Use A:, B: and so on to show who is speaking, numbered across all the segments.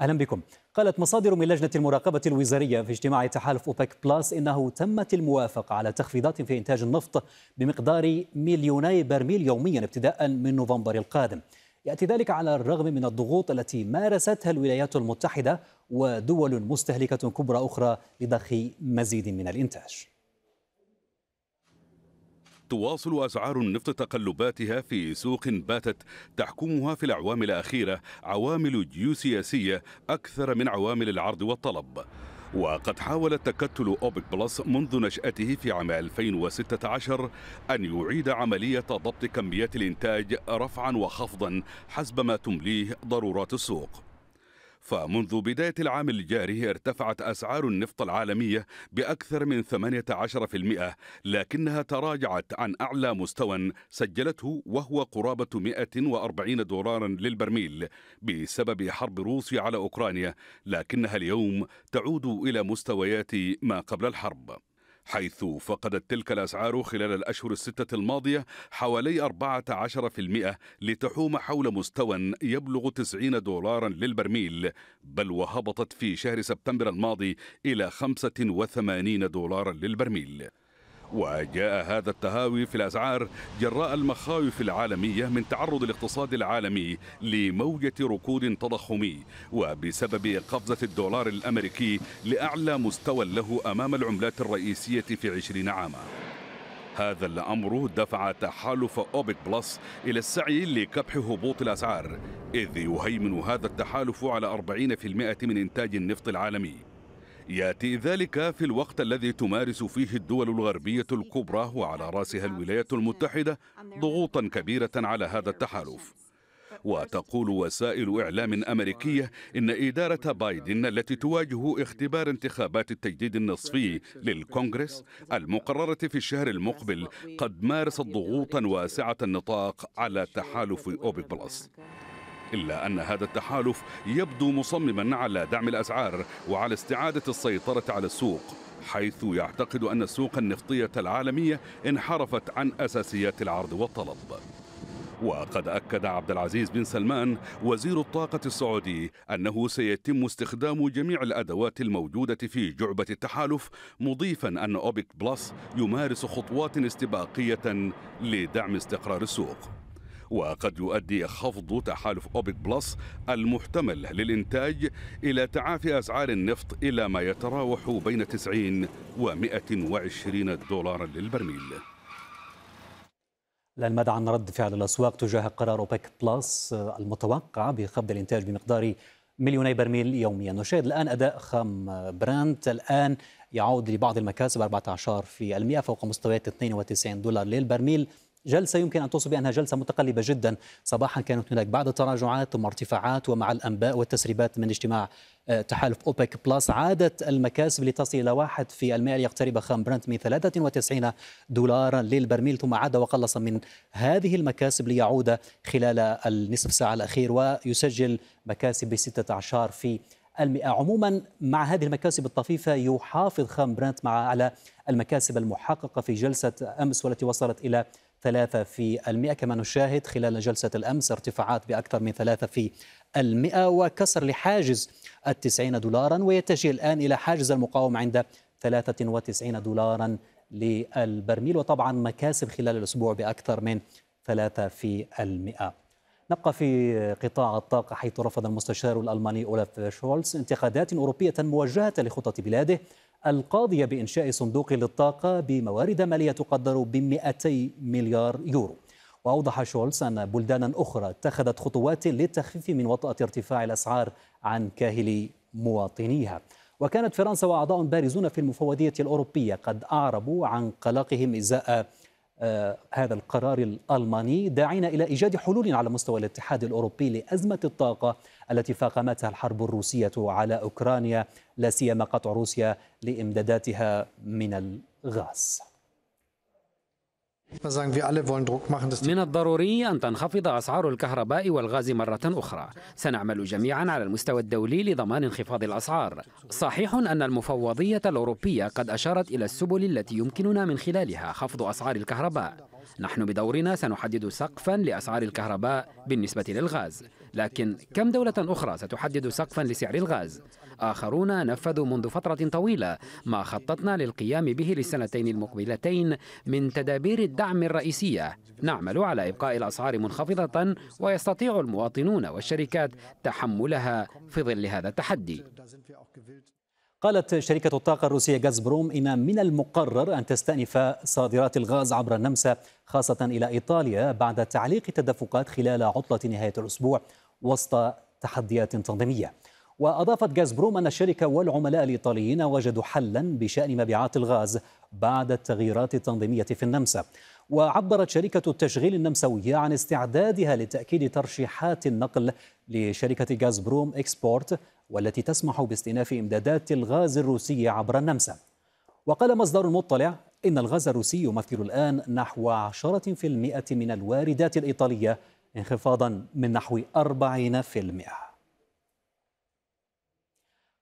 A: أهلا بكم قالت مصادر من لجنة المراقبة الوزارية في اجتماع تحالف أوبك بلس إنه تمت الموافقة على تخفيضات في إنتاج النفط بمقدار مليوني برميل يوميا ابتداء من نوفمبر القادم يأتي ذلك على الرغم من الضغوط التي مارستها الولايات المتحدة ودول مستهلكة كبرى أخرى لضخ مزيد من الإنتاج
B: تواصل أسعار النفط تقلباتها في سوق باتت تحكمها في الأعوام الأخيرة عوامل جيوسياسية أكثر من عوامل العرض والطلب وقد حاول تكتل أوبك بلس منذ نشأته في عام 2016 أن يعيد عملية ضبط كميات الإنتاج رفعا وخفضا حسب ما تمليه ضرورات السوق فمنذ بداية العام الجاري ارتفعت أسعار النفط العالمية بأكثر من 18% لكنها تراجعت عن أعلى مستوى سجلته وهو قرابة 140 دولارا للبرميل بسبب حرب روسيا على أوكرانيا لكنها اليوم تعود إلى مستويات ما قبل الحرب حيث فقدت تلك الأسعار خلال الأشهر الستة الماضية حوالي 14% لتحوم حول مستوى يبلغ 90 دولارا للبرميل بل وهبطت في شهر سبتمبر الماضي إلى 85 دولارا للبرميل وجاء هذا التهاوي في الأسعار جراء المخاوف العالمية من تعرض الاقتصاد العالمي لموجة ركود تضخمي وبسبب قفزة الدولار الأمريكي لأعلى مستوى له أمام العملات الرئيسية في عشرين عاما هذا الأمر دفع تحالف أوبك بلس إلى السعي لكبح هبوط الأسعار إذ يهيمن هذا التحالف على 40% من إنتاج النفط العالمي ياتي ذلك في الوقت الذي تمارس فيه الدول الغربيه الكبرى وعلى راسها الولايات المتحده ضغوطا كبيره على هذا التحالف وتقول وسائل اعلام امريكيه ان اداره بايدن التي تواجه اختبار انتخابات التجديد النصفي للكونغرس المقرره في الشهر المقبل قد مارست ضغوطا واسعه النطاق على تحالف اوبك بلس إلا أن هذا التحالف يبدو مصمما على دعم الأسعار وعلى استعادة السيطرة على السوق حيث يعتقد أن السوق النفطية العالمية انحرفت عن أساسيات العرض والطلب وقد أكد عبد العزيز بن سلمان وزير الطاقة السعودي أنه سيتم استخدام جميع الأدوات الموجودة في جعبة التحالف مضيفا أن أوبك بلس يمارس خطوات استباقية لدعم استقرار السوق وقد يؤدي خفض تحالف أوبك بلس المحتمل للإنتاج إلى تعافي أسعار النفط إلى ما يتراوح بين 90 و 120 دولارا للبرميل
A: لان ماذا عن رد فعل الأسواق تجاه قرار أوبك بلس المتوقع بخفض الإنتاج بمقدار مليوني برميل يوميا نشاهد الآن أداء خام برانت الآن يعود لبعض المكاسب 14% فوق مستويات 92 دولار للبرميل جلسة يمكن أن توصف بأنها جلسة متقلبة جدا صباحا كانت هناك بعض التراجعات ثم ارتفاعات ومع الأنباء والتسريبات من اجتماع آه، تحالف أوبك بلس عادت المكاسب لتصل إلى واحد في المئة ليقترب خام برنت من 93 دولارا للبرميل ثم عاد وقلص من هذه المكاسب ليعود خلال النصف ساعة الأخير ويسجل مكاسب بستة عشر في المئة عموما مع هذه المكاسب الطفيفة يحافظ خام برنت مع على المكاسب المحققة في جلسة أمس والتي وصلت إلى ثلاثة في المئة كما نشاهد خلال جلسة الأمس ارتفاعات بأكثر من ثلاثة في المئة وكسر لحاجز التسعين دولارا ويتجه الآن إلى حاجز المقاومة عند 93 دولارا للبرميل وطبعا مكاسب خلال الأسبوع بأكثر من 3 في المئة نبقى في قطاع الطاقة حيث رفض المستشار الألماني أولاف شولز انتقادات أوروبية موجهة لخطط بلاده القاضية بإنشاء صندوق للطاقة بموارد مالية تقدر ب 200 مليار يورو وأوضح شولز أن بلدانا أخرى اتخذت خطوات للتخفيف من وطأة ارتفاع الأسعار عن كاهل مواطنيها وكانت فرنسا وأعضاء بارزون في المفوضية الأوروبية قد أعربوا عن قلقهم إزاء آه، هذا القرار الالماني داعين الى ايجاد حلول على مستوى الاتحاد الاوروبي لازمه الطاقه التي فاقمتها الحرب الروسيه على اوكرانيا لا سيما قطع روسيا لامداداتها من الغاز. من الضروري أن تنخفض أسعار الكهرباء والغاز مرة أخرى سنعمل جميعا على المستوى الدولي لضمان انخفاض الأسعار صحيح أن المفوضية الأوروبية قد أشارت إلى السبل التي يمكننا من خلالها خفض أسعار الكهرباء نحن بدورنا سنحدد سقفا لأسعار الكهرباء بالنسبة للغاز لكن كم دولة أخرى ستحدد سقفا لسعر الغاز؟ آخرون نفذوا منذ فترة طويلة ما خططنا للقيام به للسنتين المقبلتين من تدابير الدعم الرئيسية نعمل على إبقاء الأسعار منخفضة ويستطيع المواطنون والشركات تحملها في ظل هذا التحدي قالت شركة الطاقة الروسية غازبروم إن من المقرر أن تستأنف صادرات الغاز عبر النمسا خاصة إلى إيطاليا بعد تعليق التدفقات خلال عطلة نهاية الأسبوع وسط تحديات تنظيمية وأضافت جازبروم أن الشركة والعملاء الإيطاليين وجدوا حلا بشأن مبيعات الغاز بعد التغييرات التنظيمية في النمسا وعبرت شركة التشغيل النمساوية عن استعدادها لتأكيد ترشيحات النقل لشركة جازبروم إكسبورت والتي تسمح باستئناف إمدادات الغاز الروسي عبر النمسا وقال مصدر مطلع إن الغاز الروسي يمثل الآن نحو 10% من الواردات الإيطالية انخفاضا من نحو 40%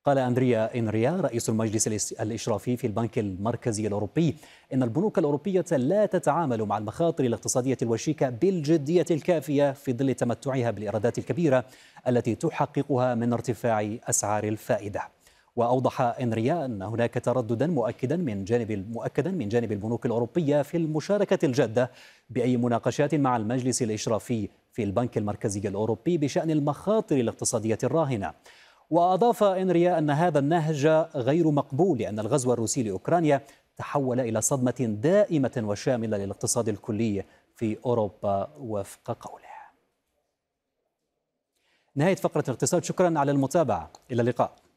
A: قال أندريا إنريا رئيس المجلس الإشرافي في البنك المركزي الأوروبي إن البنوك الأوروبية لا تتعامل مع المخاطر الاقتصادية الوشيكة بالجدية الكافية في ظل تمتعها بالإيرادات الكبيرة التي تحققها من ارتفاع أسعار الفائدة وأوضح إنريا أن هناك ترددا مؤكدا من جانب مؤكدا من جانب البنوك الأوروبية في المشاركة الجادة بأي مناقشات مع المجلس الإشرافي في البنك المركزي الأوروبي بشأن المخاطر الاقتصادية الراهنة وأضاف إنريا أن هذا النهج غير مقبول لأن الغزو الروسي لأوكرانيا تحول إلى صدمة دائمة وشاملة للاقتصاد الكلي في أوروبا وفق قوله نهاية فقرة الاقتصاد شكرا على المتابعة إلى اللقاء